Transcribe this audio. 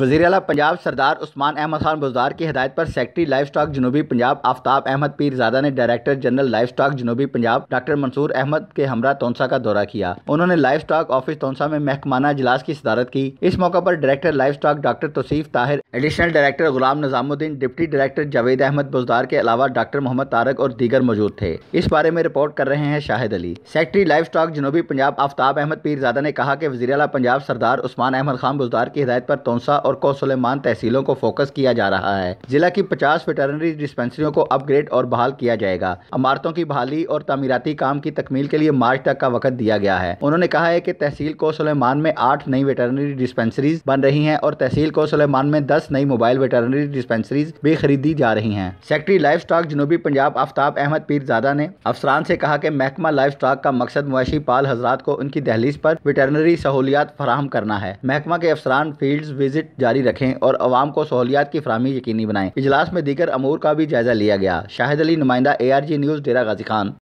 वजीर अला पंजाब सरदार उस्मान अहमद खान बुजदार की हदायत पर सेक्रेटरी लाइफ स्टॉक जनूबी पंजाब आफ्ताब अहमद पीरजादा ने डायरेक्टर जनरल लाइफ स्टॉक जनूबी पंजाब डॉक्टर मंसूर अहमद के हमरा तोनसा का दौरा किया उन्होंने लाइफ स्टॉक ऑफिस तोनसा में महकमाना इजलास की सदारत की इस मौके पर director livestock doctor Tauseef Tahir additional director Ghulam Nizamuddin deputy director Javed Ahmed Buzdar के अलावा डॉक्टर मोहम्मद तारक और दीगर मौजूद थे इस बारे में रिपोर्ट कर रहे हैं Shahid Ali secretary livestock जनूबी पंजाब आफ्ताब अहमद पीरजादा ने कहा कि वजी अला पंजाब सरदार उस्मान अहमद खान बुजदार की हदायत पर तोनसा और कोसलेमान तहसीलों को फोकस किया जा रहा है जिला की पचास वेटरनरी डिस्पेंसरियों को अपग्रेड और बहाल किया जाएगा इमारतों की बहाली और तमीराती काम की तकमील के लिए मार्च तक का वक्त दिया गया है उन्होंने कहा है की तहसील कोसलेमान में आठ नई वेटरनरी डिस्पेंसरीज बन रही है और तहसील सलेमान में दस नई मोबाइल वेटरनरी डिस्पेंसरीज भी खरीदी जा रही है सेक्रेटरी लाइफ स्टॉक जनूबी पंजाब आफ्ताब अहमद पीरजादा ने अफसरान से कहा कि महकमा लाइफ स्टॉक का मकसद मुआशी पाल हजरात को उनकी दहलीज पर वेटरनरी सहूलियात फराहम करना है महकमा के अफसरान फील्ड विजिट जारी रखें और आवाम को सहूलियात की फरहमी यकीनी बनाएं इजलास में दीगर अमूर का भी जायजा लिया गया शाहिद अली नुमाइंदा A R G news Dera Ghazi Khan